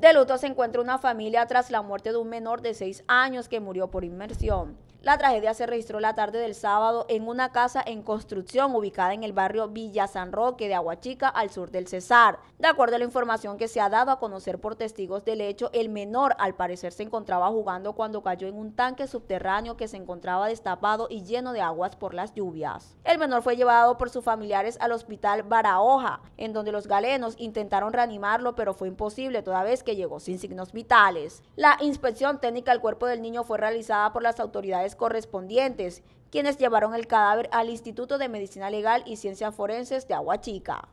De luto se encuentra una familia tras la muerte de un menor de 6 años que murió por inmersión. La tragedia se registró la tarde del sábado en una casa en construcción ubicada en el barrio Villa San Roque de Aguachica al sur del Cesar. De acuerdo a la información que se ha dado a conocer por testigos del hecho, el menor al parecer se encontraba jugando cuando cayó en un tanque subterráneo que se encontraba destapado y lleno de aguas por las lluvias. El menor fue llevado por sus familiares al hospital Barahoja, en donde los galenos intentaron reanimarlo pero fue imposible toda vez que llegó sin signos vitales. La inspección técnica al cuerpo del niño fue realizada por las autoridades correspondientes, quienes llevaron el cadáver al Instituto de Medicina Legal y Ciencias Forenses de Aguachica.